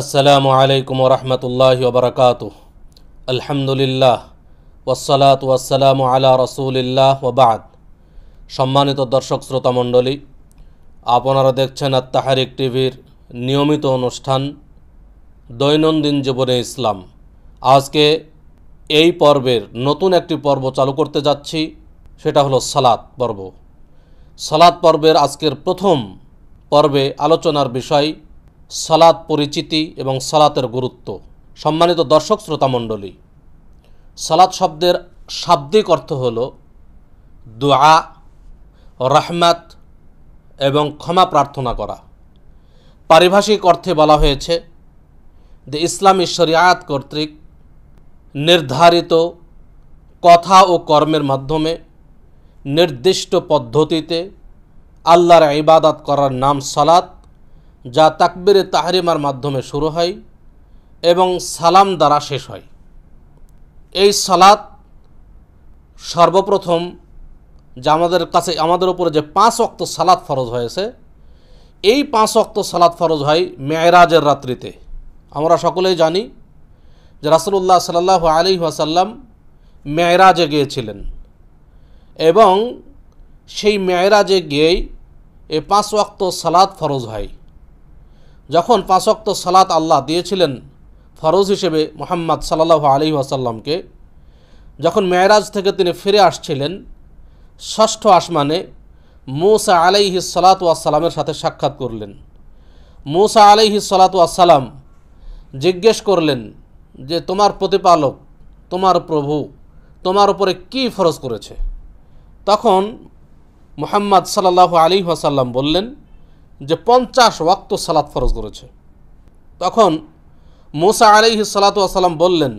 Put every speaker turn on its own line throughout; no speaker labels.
আসসালামু আলাইকুম রহমতুল্লাহ ওবরাকাত আলহামদুলিল্লাহ ওসলাত ওয়াসালাম আলা রসুলিল্লাহ ওবাদ সম্মানিত দর্শক শ্রোতা মণ্ডলী আপনারা দেখছেন আত্মাহারিক টিভির নিয়মিত অনুষ্ঠান দৈনন্দিন জীবনে ইসলাম আজকে এই পর্বের নতুন একটি পর্ব চালু করতে যাচ্ছি সেটা হলো সালাত পর্ব সালাত পর্বের আজকের প্রথম পর্বে আলোচনার বিষয় সালাত পরিচিতি এবং সালাতের গুরুত্ব সম্মানিত দর্শক শ্রোতামণ্ডলী সালাত শব্দের শাব্দিক অর্থ হল দোয়া রহমাত এবং ক্ষমা প্রার্থনা করা পারিভাষিক অর্থে বলা হয়েছে যে ইসলামী শরিয়াত কর্তৃক নির্ধারিত কথা ও কর্মের মাধ্যমে নির্দিষ্ট পদ্ধতিতে আল্লাহর ইবাদত করার নাম সালাত যা তাকবেরে তাহরিমার মাধ্যমে শুরু হয় এবং সালাম দ্বারা শেষ হয় এই সালাত সর্বপ্রথম যা আমাদের কাছে আমাদের উপরে যে পাঁচ অক্ত সালাত ফরজ হয়েছে এই পাঁচ অক্ত সালাত ফরজ হয় মেয়েরাজের রাত্রিতে আমরা সকলেই জানি যে রাসুল্লাহ সাল্লাহ আলী ওয়াসাল্লাম মেয়েরাজে গিয়েছিলেন এবং সেই মেয়েরাজে গিয়েই এ পাঁচ ওয়াক্ত সালাদ ফরজ হয় যখন পাঁচক্ত সালাত আল্লাহ দিয়েছিলেন ফরজ হিসেবে মোহাম্মদ সাল্লাহ আলী আসাল্লামকে যখন মেয়রাজ থেকে তিনি ফিরে আসছিলেন ষষ্ঠ আসমানে মৌসা আলাইহি সালাত ওয়াসালামের সাথে সাক্ষাৎ করলেন মৌসা আলাইহি সালাত জিজ্ঞেস করলেন যে তোমার প্রতিপালক তোমার প্রভু তোমার উপরে কি ফরজ করেছে তখন মোহাম্মদ সাল্লাহ আলী ওয়াসাল্লাম বললেন যে পঞ্চাশ ওয়াক্ত সালাত ফরজ করেছে তখন মোসা আলিহি সালাত আসালাম বললেন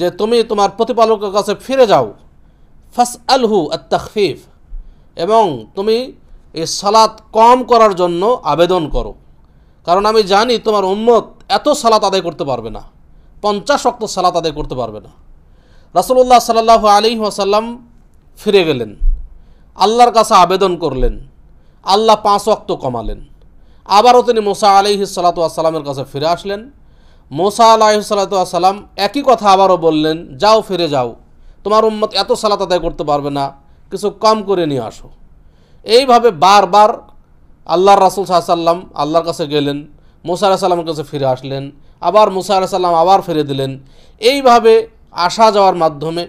যে তুমি তোমার প্রতিপালকের কাছে ফিরে যাও ফাস আলহু আত্তাকফিফ এবং তুমি এই সালাত কম করার জন্য আবেদন করো কারণ আমি জানি তোমার উন্মত এত সালাত আদায় করতে পারবে না পঞ্চাশ অক্ত সালাত আদায় করতে পারবে না রাসুল্লাহ সাল্লাহ আলী ওয়াসাল্লাম ফিরে গেলেন আল্লাহর কাছে আবেদন করলেন আল্লাহ পাঁচ অক্ত কমালেন আবারও তিনি মোসা আলিহি সালাতামের কাছে ফিরে আসলেন মোসা আলাহি সালাতাম একই কথা আবারও বললেন যাও ফিরে যাও তোমার উম্মত এত সালাত আদায় করতে পারবে না কিছু কম করে নিয়ে আসো এইভাবে বারবার আল্লাহর রাসুল সাল্লাম আল্লাহর কাছে গেলেন মোসা আলাহ সাল্লামের কাছে ফিরে আসলেন আবার মুসা আলাহ সাল্লাম আবার ফিরে দিলেন এইভাবে আসা যাওয়ার মাধ্যমে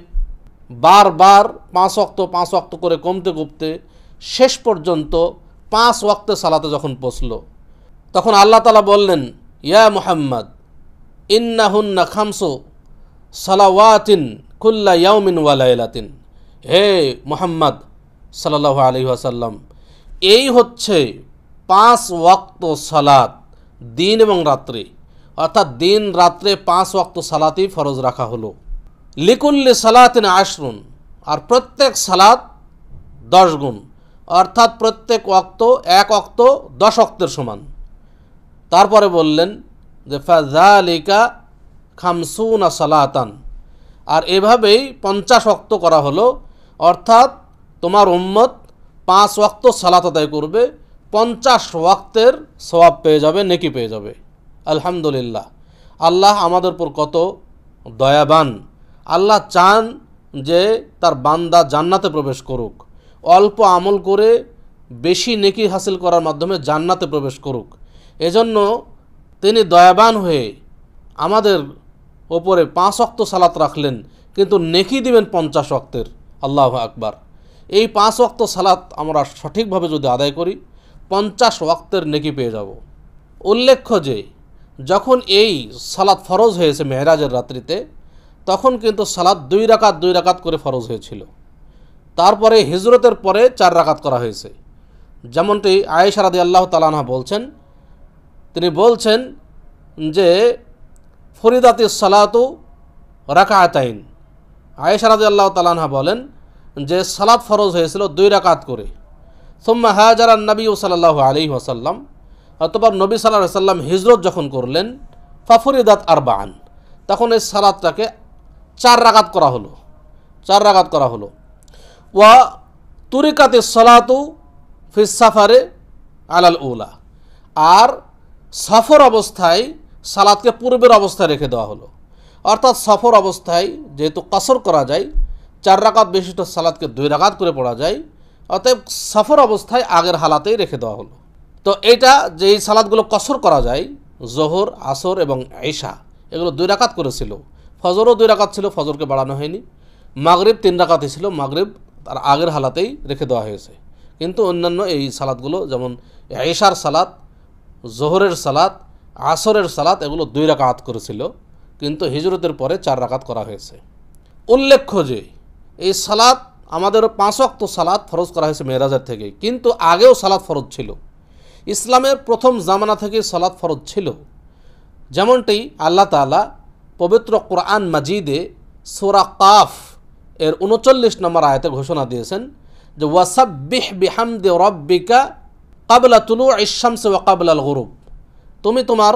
বারবার পাঁচ অক্ত পাঁচ অক্ত করে কমতে কমতে শেষ পর্যন্ত পাঁচ ওয়াক্ত সালাতে যখন পৌঁছল তখন আল্লাহ তালা বললেন ইয়া মুহাম্মদ ইন্নাহুন্না খামসো সালাওয়াতিন খুল্লা ইয়াউমিন ওয়ালাইলাতিন হে মোহাম্মদ সাল্লাহ আলি আসাল্লাম এই হচ্ছে পাঁচ ওয়াক্ত সালাত দিন এবং রাত্রে অর্থাৎ দিন রাত্রে পাঁচ ওয়াক্ত সালাতই ফরজ রাখা হলো লিকুল্লি সালাতিন আশরুন আর প্রত্যেক সালাত দশ গুণ অর্থাৎ প্রত্যেক অক্ত এক অক্ত দশ অক্তের সমান তারপরে বললেন যে ফাজালিকা খামসুনা সালাতান আর এভাবেই পঞ্চাশ অক্ত করা হলো অর্থাৎ তোমার উম্মত পাঁচ ওয়াক্ত সালাত আদায় করবে পঞ্চাশ ওয়াক্তের সবাব পেয়ে যাবে নেকি পেয়ে যাবে আলহামদুলিল্লাহ আল্লাহ আমাদের উপর কত দয়াবান আল্লাহ চান যে তার বান্দা জান্নাতে প্রবেশ করুক অল্প আমল করে বেশি নেকি হাসিল করার মাধ্যমে জান্নাতে প্রবেশ করুক এজন্য তিনি দয়াবান হয়ে আমাদের ওপরে পাঁচ অক্ত সালাত রাখলেন কিন্তু নেকি দিবেন পঞ্চাশ অক্তের আল্লাহ আকবার এই পাঁচ অক্ত সালাত আমরা সঠিকভাবে যদি আদায় করি পঞ্চাশ অক্তের নেকি পেয়ে যাব উল্লেখ্য যে যখন এই সালাত ফরজ হয়েছে মেহরাজের রাত্রিতে তখন কিন্তু সালাদ দুই রাকাত দুই রাকাত করে ফরজ হয়েছিল তারপরে হিজরতের পরে চার রাকাত করা হয়েছে যেমনটি আয়েশারাদি আল্লাহ তালানহা বলছেন তিনি বলছেন যে ফরিদাতি সালাতু রাকা আতাইন আয়েশারাদি আল্লাহ তালানহা বলেন যে সালাত ফরজ হয়েছিল দুই রাকাত করে সোম্মা হাজার নবী সাল্লাহ আলী ওসাল্লাম অতপর নবী সাল্লাহ সাল্লাম হিজরত যখন করলেন ফাফরিদাত আরবান তখন এই সালাদটাকে চার রাগাত করা হলো চার রাগাত করা হলো ওয়া তুরিকাতে সলাতু ফিস সাফারে আলাল উলা আর সফর অবস্থায় সালাদকে পূর্বের অবস্থায় রেখে দেওয়া হলো অর্থাৎ সফর অবস্থায় যেহেতু কাসর করা যায় চার রাকাত বিশিষ্ট সালাদকে দুই রাকাত করে পড়া যায় অতএব সফর অবস্থায় আগের হালাতেই রেখে দেওয়া হলো তো এটা যেই সালাদগুলো কসর করা যায় জোহর আসর এবং ঈশা এগুলো দুই রাকাত করেছিল ফজরও দুই রাকাত ছিল ফজরকে বাড়ানো হয়নি মাগরীব তিন রাকাতে ছিল মাগরীব তার আগের হালাতেই রেখে দেওয়া হয়েছে কিন্তু অন্যান্য এই সালাদগুলো যেমন এশার সালাত জোহরের সালাত আসরের সালাত এগুলো দুই রাকাত করেছিল কিন্তু হিজরতের পরে চার রাকাত করা হয়েছে উল্লেখ্য যে এই সালাত আমাদের পাঁচ অক্ত সালাত ফরজ করা হয়েছে মেয়েরাজের থেকে কিন্তু আগেও সালাত ফরজ ছিল ইসলামের প্রথম জামানা থেকে সালাত ফরজ ছিল যেমনটি আল্লাহ তালা পবিত্র কোরআন মাজিদে সোরা কাফ এর উনচল্লিশ নম্বর আয়তে ঘোষণা দিয়েছেন যে ওয়াসাব্বিহ বিহামদে রব্বিকা কাবলা তুলু ইশামসে ওয়া কাবলাল গরুব তুমি তোমার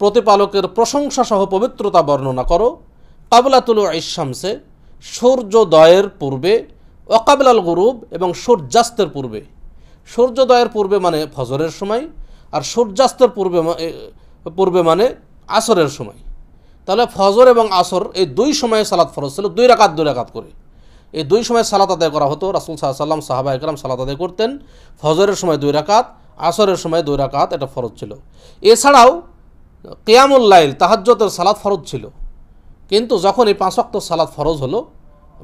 প্রতিপালকের প্রশংসা সহ পবিত্রতা বর্ণনা করো কাবলা তুলু ইশামসে সূর্যোদয়ের পূর্বে অকাবলাল গরুব এবং সূর্যাস্তের পূর্বে সূর্যোদয়ের পূর্বে মানে ফজরের সময় আর সূর্যাস্তের পূর্বে পূর্বে মানে আসরের সময় তাহলে ফজর এবং আসর এই দুই সময়ে সালাদ ফরজ ছিল দুই রাকাত দুই রাকাত করে এই দুই সময় সালাত আদায় করা হতো রাসুল সাল্লাম সাহাবা একরাম সালাত আদায় করতেন ফজরের সময় দুই রাকাত আসরের সময় দুই রাকাত এটা ফরজ ছিল এছাড়াও কেয়ামুল্লাইল লাইল তাহাজ্যতের সালাত ফরজ ছিল কিন্তু যখন এই পাঁচক্ত সালাদ ফরজ হলো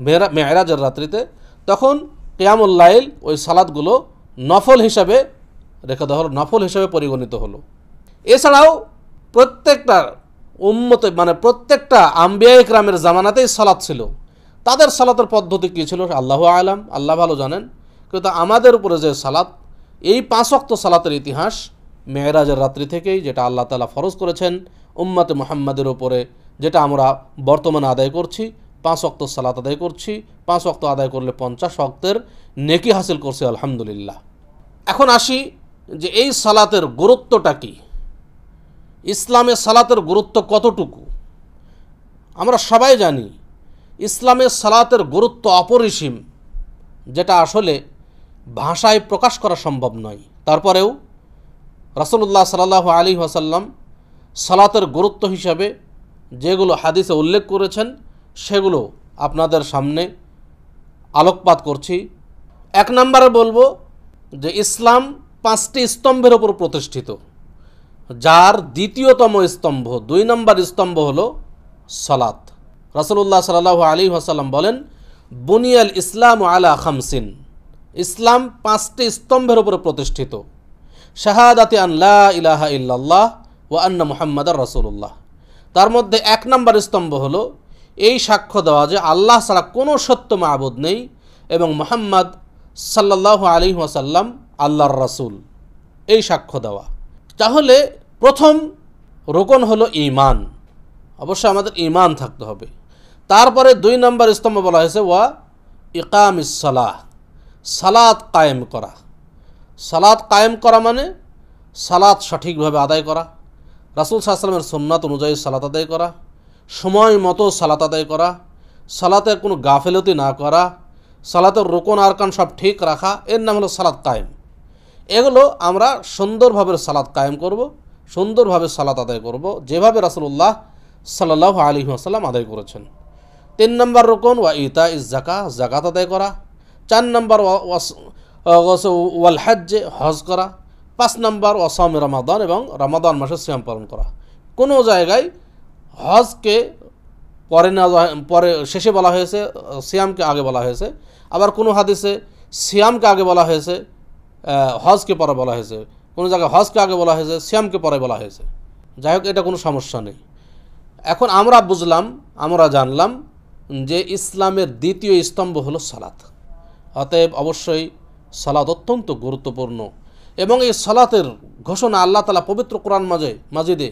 মেয়েরা মেয়েরাজের রাত্রিতে তখন কেয়ামুল্লাইল ওই সালাদগুলো নফল হিসাবে রেখে দেওয়া হলো নফল হিসাবে পরিগণিত হলো এছাড়াও প্রত্যেকটা উম্মত মানে প্রত্যেকটা আম্বিয়া ইকরামের জামানাতেই সালাত ছিল তাদের সালাতের পদ্ধতি কী ছিল আল্লাহ আলাম আল্লাহ ভালো জানেন কিন্তু আমাদের উপরে যে সালাত এই পাঁচক্ত সালাতের ইতিহাস মেয়েরাজের রাত্রি থেকেই যেটা আল্লাহ তালা ফরজ করেছেন উম্মাতে মোহাম্মদের ওপরে যেটা আমরা বর্তমানে আদায় করছি পাঁচ অক্ত সালাত আদায় করছি পাঁচ অক্ত আদায় করলে পঞ্চাশ অক্তের নেকি হাসিল করছে আলহামদুলিল্লাহ এখন আসি যে এই সালাতের গুরুত্বটা কী ইসলামে সালাতের গুরুত্ব কতটুকু আমরা সবাই জানি ইসলামে সালাতের গুরুত্ব অপরিসীম যেটা আসলে ভাষায় প্রকাশ করা সম্ভব নয় তারপরেও রসুল্লাহ সাল্লাহ আলী আসাল্লাম সালাতের গুরুত্ব হিসাবে যেগুলো হাদিসে উল্লেখ করেছেন সেগুলো আপনাদের সামনে আলোকপাত করছি এক নম্বরে বলবো যে ইসলাম পাঁচটি স্তম্ভের ওপর প্রতিষ্ঠিত যার দ্বিতীয়তম স্তম্ভ দুই নম্বর স্তম্ভ হল সলাত রাসলুল্লাহ সাল্লাহ আলী হাসাল্লাম বলেন বুনিয়াল ইসলাম আলা খামসিন ইসলাম পাঁচটি স্তম্ভের উপরে প্রতিষ্ঠিত শাহাদাতে আল্লাহ ইলাহা ইল্লাল্লাহ ও আন্না মুহাম্মদ রসুল্লাহ তার মধ্যে এক নম্বর স্তম্ভ হলো এই সাক্ষ্য দেওয়া যে আল্লাহ ছাড়া কোনো সত্য মাহবুদ নেই এবং মোহাম্মদ সাল্লাহ আলী ওয়াসাল্লাম আল্লাহর রসুল এই সাক্ষ্য দেওয়া তাহলে প্রথম রোকন হলো ইমান অবশ্যই আমাদের ইমান থাকতে হবে তারপরে দুই নম্বর স্তম্ভ বলা হয়েছে ওয়া ইকাম ইসালাহ সালাদ কায়েম করা সালাদ কায়েম করা মানে সালাদ সঠিকভাবে আদায় করা রাসুল সাহসালামের সোমনাথ অনুযায়ী সালাত আদায় করা সময় মতো সালাত আদায় করা সালাতের কোনো গাফেলতি না করা সালাতের রোকন আরকান সব ঠিক রাখা এর নাম হলো সালাদ কায়েম এগুলো আমরা সুন্দরভাবে সালাদ কায়েম করব সুন্দরভাবে সালাত আদায় করব যেভাবে রাসুল্লাহ সাল্লাহ আলী আসাল্লাম আদায় করেছেন তিন নম্বর রকম ওয়া ইতা ইস জাকা জাকাত আদায় করা চার নম্বর ওয়াল হাজ্জে হজ করা পাঁচ নম্বর ওয়াসম রমাদান এবং রমাদান মাসে শ্যাম পালন করা কোনো জায়গায় হজকে পরে না পরে শেষে বলা হয়েছে সিয়ামকে আগে বলা হয়েছে আবার কোনো হাদিসে সিয়ামকে আগে বলা হয়েছে হজকে পরে বলা হয়েছে কোনো জায়গায় হজকে আগে বলা হয়েছে শ্যামকে পরে বলা হয়েছে যাই হোক এটা কোনো সমস্যা নেই এখন আমরা বুঝলাম আমরা জানলাম যে ইসলামের দ্বিতীয় স্তম্ভ হলো সালাত অতএব অবশ্যই সালাত অত্যন্ত গুরুত্বপূর্ণ এবং এই সালাতের ঘোষণা আল্লাহ তালা পবিত্র কোরআন মাঝে মাজিদে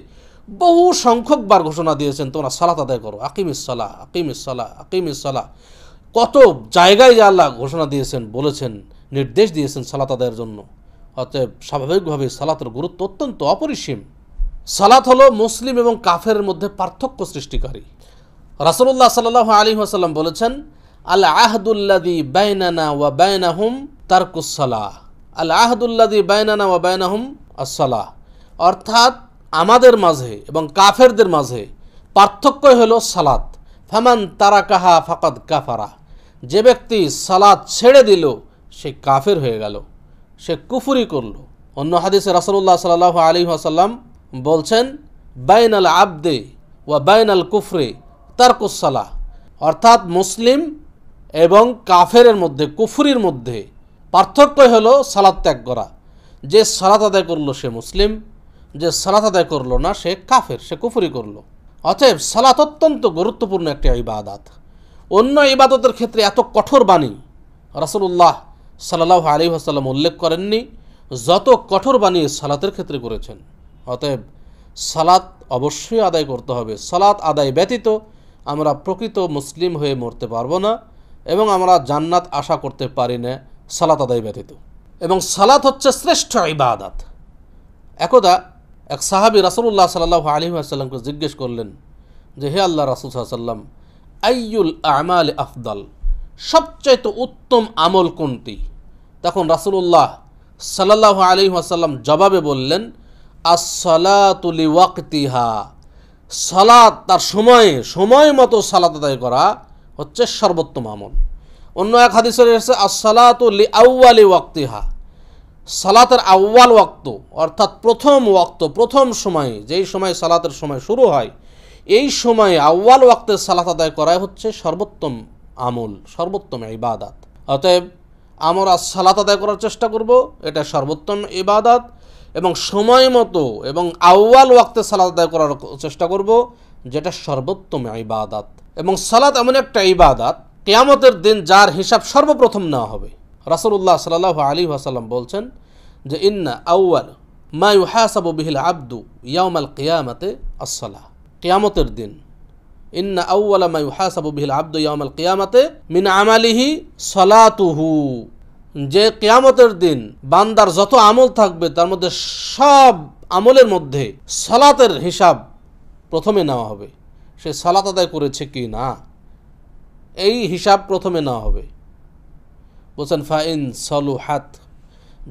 বহু সংখ্যকবার ঘোষণা দিয়েছেন তোমরা সালাত আদায় করো আকিম ইসলা আকিম ইসলা আকিম ইসলা কত জায়গায় যে আল্লাহ ঘোষণা দিয়েছেন বলেছেন নির্দেশ দিয়েছেন সালাত আদায়ের জন্য অতএব স্বাভাবিকভাবে সালাতের গুরুত্ব অত্যন্ত অপরিসীম সালাত হলো মুসলিম এবং কাফের মধ্যে পার্থক্য সৃষ্টিকারী রাসুল্লাহ সাল্লাহ আলী আসাল্লাম বলেছেন আল আহদুল্লাদি বাইনানা ওয়া বাইনাহুম তারকুসালাহ আল আহদুল্লাদি বাইনানা ওয়া বাইনাহুম আসালাহ অর্থাৎ আমাদের মাঝে এবং কাফেরদের মাঝে পার্থক্য হলো সালাত ফামান তারা কাহা ফাকাদ কাফারা যে ব্যক্তি সালাত ছেড়ে দিল সে কাফের হয়ে গেল সে কুফুরি করল অন্য হাদিসে রাসলুল্লাহ সাল আলী আসাল্লাম বলছেন বাইন আল আবদে ওয়া বাইন আল কুফরে তারকুসালাহ অর্থাৎ মুসলিম এবং কাফেরের মধ্যে কুফুরির মধ্যে পার্থক্য হল সালাদ ত্যাগ করা যে সালাত আদায় করলো সে মুসলিম যে সালাত আদায় করলো না সে কাফের সে কুফুরি করলো অতএব সালাত অত্যন্ত গুরুত্বপূর্ণ একটি ইবাদাত অন্য ইবাদতের ক্ষেত্রে এত কঠোর বাণী রাসুল্লাহ সাল্লাহ আলী আসাল্লাম উল্লেখ করেননি যত কঠোর বানিয়ে সালাতের ক্ষেত্রে করেছেন অতএব সালাত অবশ্যই আদায় করতে হবে সালাত আদায় ব্যতীত আমরা প্রকৃত মুসলিম হয়ে মরতে পারবো না এবং আমরা জান্নাত আশা করতে পারি না সালাত আদায় ব্যতীত এবং সালাত হচ্ছে শ্রেষ্ঠ ইবাদাত একদা এক সাহাবি রাসুল্লাহ সাল্লাহ আলী আসাল্লামকে জিজ্ঞেস করলেন যে হে আল্লাহ রাসুল সাল্লাম আইউল আমাল আফদাল সবচাইতে উত্তম আমল কোনটি তখন রাসুল্লাহ সাল্লাহ আলী আসাল্লাম জবাবে বললেন আসলাতুলি ওয়াকতিহা সালাদ তার সময়ে সময় মতো সালাত আদায় করা হচ্ছে সর্বোত্তম আমল অন্য এক হাদিস এসেছে আসসালাতুলি আউ্বালি ওয়াক্তিহা সালাতের আউ্বাল ওয়াক্ত অর্থাৎ প্রথম ওয়াক্ত প্রথম সময়ে যেই সময় সালাতের সময় শুরু হয় এই সময়ে আউ্বাল ওয়াক্তের সালাত আদায় করাই হচ্ছে সর্বোত্তম আমল সর্বোত্তম ইবাদাত অতএব আমরা সালাত আদায় করার চেষ্টা করব এটা সর্বোত্তম ইবাদত এবং সময় মতো এবং আউয়াল ওয়াক্তে সালাত আদায় করার চেষ্টা করব যেটা সর্বোত্তম ইবাদাত এবং সালাত এমন একটা ইবাদাত কেয়ামতের দিন যার হিসাব সর্বপ্রথম নেওয়া হবে রাসুল্লাহ সাল্লাহ আলী আসাল্লাম বলছেন যে ইন্না আউয়াল মা ইউহাসাবু বিহিল আব্দু আল কেয়ামাতে আসসালাহ কেয়ামতের দিন ইন্না আউ্লামা ইউহাসাবু বিহিল আব্দ ইয়ামাল কিয়ামাতে মিন আমালিহি সলাতুহু যে কেয়ামতের দিন বান্দার যত আমল থাকবে তার মধ্যে সব আমলের মধ্যে সলাতের হিসাব প্রথমে নেওয়া হবে সে সলাত আদায় করেছে কি না এই হিসাব প্রথমে নেওয়া হবে বলছেন ফাইন সলু সলুহাত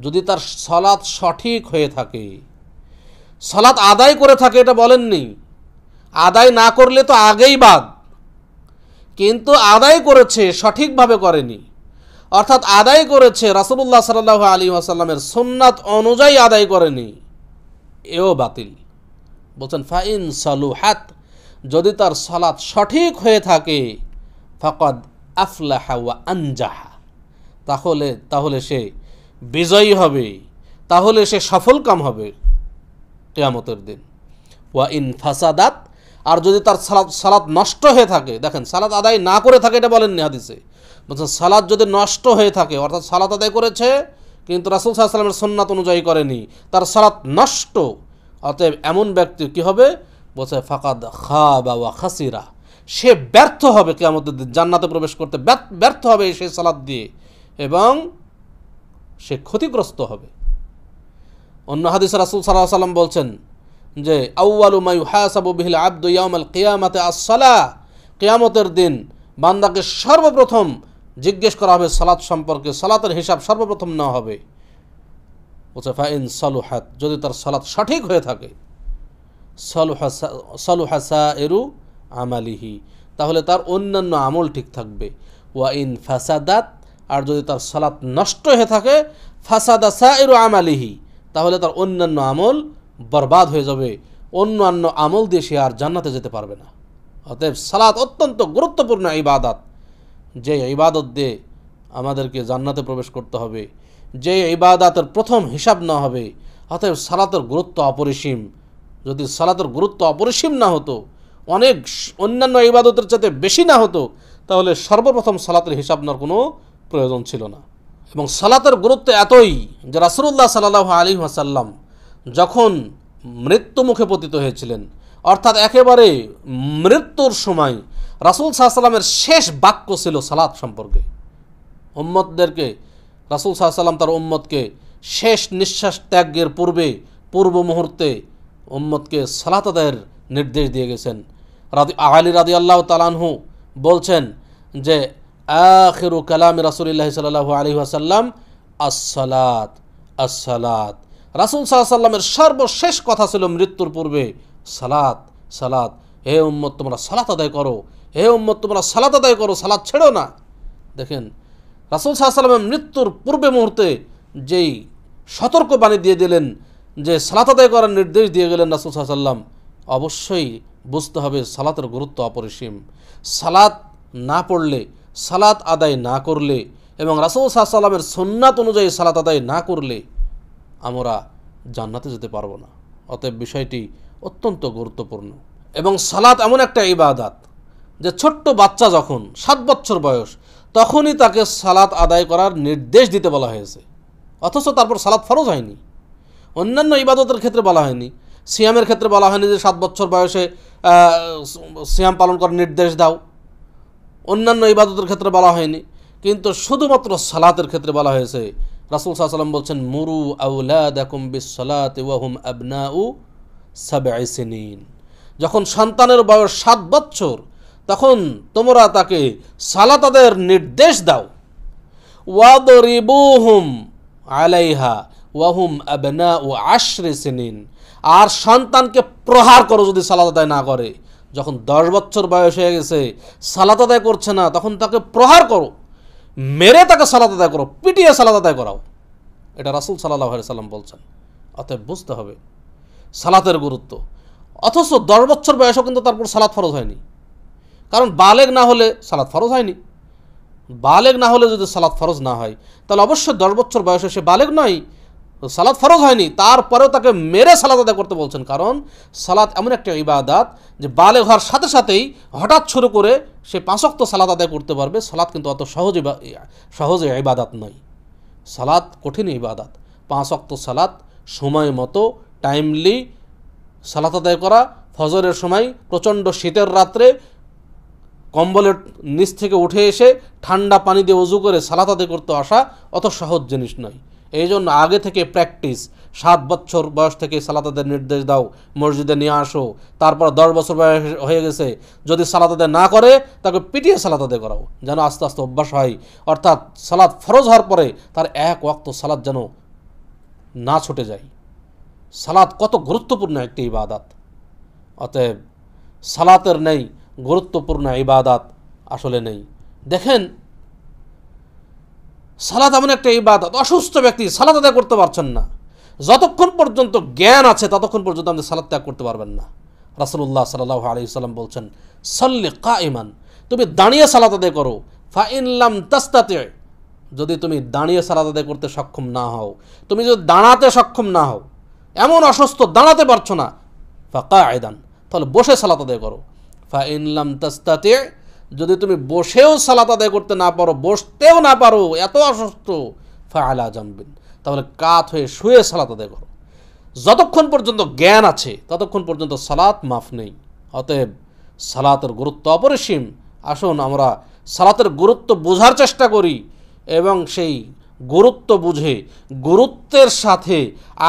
যদি তার সলাৎ সঠিক হয়ে থাকে সলাৎ আদায় করে থাকে এটা বলেননি আদায় না করলে তো আগেই বাদ কিন্তু আদায় করেছে সঠিকভাবে করেনি অর্থাৎ আদায় করেছে রাসুলুল্লাহ সাল্লাহ আলী আসাল্লামের সোননাথ অনুযায়ী আদায় করেনি এও বাতিল বলছেন ফাইন সালুহাত যদি তার সলাৎ সঠিক হয়ে থাকে ফকদ আফলাহা ওয়া আনজাহা তাহলে তাহলে সে বিজয়ী হবে তাহলে সে সফলকাম হবে কেয়ামতের দিন ওয়া ইন ফাসাদাত আর যদি তার সালাদ সালাদ নষ্ট হয়ে থাকে দেখেন সালাদ আদায় না করে থাকে এটা বলেননি হাদিসে বলছেন সালাদ যদি নষ্ট হয়ে থাকে অর্থাৎ সালাদ আদায় করেছে কিন্তু রাসুল সাল্লামের সন্ন্যাত অনুযায়ী করেনি তার সালাত নষ্ট অতএব এমন ব্যক্তি কি হবে বলছে ফাকাদ খা বাবা খাসিরা সে ব্যর্থ হবে কেমন জান্নাতে প্রবেশ করতে ব্যর্থ হবে সেই সালাদ দিয়ে এবং সে ক্ষতিগ্রস্ত হবে অন্য হাদিস রাসুল সাল্লাহ সাল্লাম বলছেন যে হাসাবু হাসাবুবিহিল আব্দু ইয়ামাল কেয়ামাতে আসসালা কেয়ামতের দিন বান্দাকে সর্বপ্রথম জিজ্ঞেস করা হবে সালাত সম্পর্কে সালাতের হিসাব সর্বপ্রথম নেওয়া হবে ওসেফা সালুহাত যদি তার সালাত সঠিক হয়ে থাকে সালু হাসা এরু আমালিহি তাহলে তার অন্যান্য আমল ঠিক থাকবে ওয়া ইন ফাসাদাত আর যদি তার সালাত নষ্ট হয়ে থাকে ফাসাদা সা এরু আমালিহি তাহলে তার অন্যান্য আমল বরবাদ হয়ে যাবে অন্য অন্য আমল দিয়ে সে আর জান্নাতে যেতে পারবে না অতএব সালাত অত্যন্ত গুরুত্বপূর্ণ ইবাদত যে ইবাদত দিয়ে আমাদেরকে জান্নাতে প্রবেশ করতে হবে যে ইবাদাতের প্রথম হিসাব না হবে অতএব সালাতের গুরুত্ব অপরিসীম যদি সালাতের গুরুত্ব অপরিসীম না হতো অনেক অন্যান্য ইবাদতের যাতে বেশি না হতো তাহলে সর্বপ্রথম সালাতের হিসাব নেওয়ার কোনো প্রয়োজন ছিল না এবং সালাতের গুরুত্ব এতই যে রাসুল্লাহ সাল্লাহ আলী আসাল্লাম যখন মৃত্যু মুখে পতিত হয়েছিলেন অর্থাৎ একেবারে মৃত্যুর সময় রাসুল সাহাশাল্লামের শেষ বাক্য ছিল সালাদ সম্পর্কে উম্মতদেরকে রাসুল সাহাশাল্লাম তার উম্মতকে শেষ নিঃশ্বাস ত্যাগের পূর্বে পূর্ব মুহূর্তে উম্মতকে সালাত আদায়ের নির্দেশ দিয়ে গেছেন রাদি আলী রাদি আল্লাহ তালানহু বলছেন যে আখেরু কালাম রাসুলিল্লাহ সাল্লাহ আলী আসাল্লাম আসসালাত আসসালাত রাসুল সাল্লামের সর্বশেষ কথা ছিল মৃত্যুর পূর্বে সালাত সালাত হে উম্মত তোমরা সালাত আদায় করো হে উম্মত তোমরা সালাত আদায় করো সালাত ছেড়ো না দেখেন রাসুল সাল্লামের মৃত্যুর পূর্বে মুহূর্তে যেই সতর্ক বাণী দিয়ে দিলেন যে সালাত আদায় করার নির্দেশ দিয়ে গেলেন রাসুল সাল্লাম অবশ্যই বুঝতে হবে সালাতের গুরুত্ব অপরিসীম সালাত না পড়লে সালাত আদায় না করলে এবং রাসুল সাল্লামের সন্ন্যাত অনুযায়ী সালাত আদায় না করলে আমরা জান্নাতে যেতে পারবো না অতএব বিষয়টি অত্যন্ত গুরুত্বপূর্ণ এবং সালাত এমন একটা ইবাদাত যে ছোট্ট বাচ্চা যখন সাত বছর বয়স তখনই তাকে সালাত আদায় করার নির্দেশ দিতে বলা হয়েছে অথচ তারপর সালাত ফরজ হয়নি অন্যান্য ইবাদতের ক্ষেত্রে বলা হয়নি সিয়ামের ক্ষেত্রে বলা হয়নি যে সাত বছর বয়সে সিয়াম পালন করার নির্দেশ দাও অন্যান্য ইবাদতের ক্ষেত্রে বলা হয়নি কিন্তু শুধুমাত্র সালাতের ক্ষেত্রে বলা হয়েছে রাসুল সাহা বলছেন মুরু আউলাদাকুম যখন সন্তানের বয়স সাত বছর তখন তোমরা তাকে সালাতাদের নির্দেশ দাও ওয়াদরিবুহুম আলাইহা ওয়াহুম আবনা ও আশ্রে সিনিন আর সন্তানকে প্রহার করো যদি সালাত না করে যখন দশ বছর বয়স হয়ে গেছে সালাতাদায় করছে না তখন তাকে প্রহার করো মেরে তাকে সালাদ আদায় করো পিটিয়ে সালাদ আদায় করাও এটা রাসুল সাল্লাহ সাল্লাম বলছেন অতএব বুঝতে হবে সালাতের গুরুত্ব অথচ দশ বছর বয়সও কিন্তু তারপর সালাদ ফরজ হয়নি কারণ বালেগ না হলে সালাদ ফরজ হয়নি বালেগ না হলে যদি সালাদ ফরজ না হয় তাহলে অবশ্যই দশ বছর বয়সে সে বালেগ নয় সালাদ ফরজ হয়নি তারপরেও তাকে মেরে সালাদ আদায় করতে বলছেন কারণ সালাদ এমন একটা ইবাদাত যে বালে হওয়ার সাথে সাথেই হঠাৎ শুরু করে সে পাঁচক্ত সালাদ আদায় করতে পারবে সালাদ কিন্তু অত সহজ সহজে ইবাদাত নয় সালাদ কঠিন ইবাদাত পাঁচক্ত সালাদ সময় মতো টাইমলি সালাত আদায় করা ফজরের সময় প্রচণ্ড শীতের রাত্রে কম্বলের নিচ থেকে উঠে এসে ঠান্ডা পানি দিয়ে উজু করে সালাত আদায় করতে আসা অত সহজ জিনিস নয় এই জন্য আগে থেকে প্র্যাকটিস সাত বছর বয়স থেকে সালাতাদের নির্দেশ দাও মসজিদে নিয়ে আসো তারপর দশ বছর বয়স হয়ে গেছে যদি সালাতাদের না করে তাকে পিটিয়ে সালাতাদের করাও যেন আস্তে আস্তে অভ্যাস হয় অর্থাৎ সালাদ ফরজ হওয়ার পরে তার এক ওয়াক্ত সালাদ যেন না ছুটে যায় সালাদ কত গুরুত্বপূর্ণ একটি ইবাদাত অতএব সালাতের নেই গুরুত্বপূর্ণ ইবাদাত আসলে নেই দেখেন সালাদ এমন একটা ইবাদত অসুস্থ ব্যক্তি সালাদ আদায় করতে পারছেন না যতক্ষণ পর্যন্ত জ্ঞান আছে ততক্ষণ পর্যন্ত আপনি সালাদ ত্যাগ করতে পারবেন না রাসুল্লাহ সাল আলি সাল্লাম বলছেন সল্লি কা ইমান তুমি দাঁড়িয়ে সালাদ আদায় করো ফা ইনলাম তাস্তাতে যদি তুমি দাঁড়িয়ে সালাদ আদায় করতে সক্ষম না হও তুমি যদি দাঁড়াতে সক্ষম না হও এমন অসুস্থ দাঁড়াতে পারছো না ফা কা আয়দান তাহলে বসে সালাত আদায় করো ফা ইনলাম তাস্তাতে যদি তুমি বসেও সালাত আদায় করতে না পারো বসতেও না পারো এত অসুস্থ ফায়লা জানবেন তাহলে কাত হয়ে শুয়ে সালাত আদায় করো যতক্ষণ পর্যন্ত জ্ঞান আছে ততক্ষণ পর্যন্ত সালাত মাফ নেই অতএব সালাতের গুরুত্ব অপরিসীম আসুন আমরা সালাতের গুরুত্ব বোঝার চেষ্টা করি এবং সেই গুরুত্ব বুঝে গুরুত্বের সাথে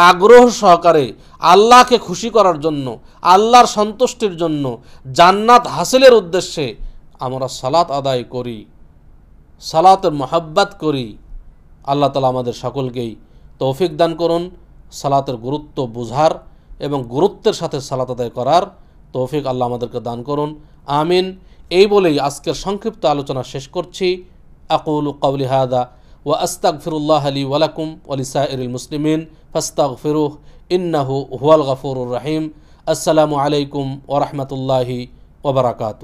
আগ্রহ সহকারে আল্লাহকে খুশি করার জন্য আল্লাহর সন্তুষ্টির জন্য জান্নাত হাসিলের উদ্দেশ্যে আমরা সালাত আদায় করি সালাতের মহাব্বাত করি আল্লাহ তালা আমাদের সকলকেই তৌফিক দান করুন সালাতের গুরুত্ব বুঝার এবং গুরুত্বের সাথে সালাত আদায় করার তৌফিক আল্লাহ আমাদেরকে দান করুন আমিন এই বলেই আজকের সংক্ষিপ্ত আলোচনা শেষ করছি আকুল কাউলি হায়দা ওয়া আস্তাক ফিরুল্লাহ আলী ওয়ালাকুম ওলিসা ইরুল মুসলিমিন ফাস্তাক ফিরুহ ইন্নাহু হুয়াল গাফুরুর রাহিম আসসালামু আলাইকুম ওরহমতুল্লাহি ওবরাকাতু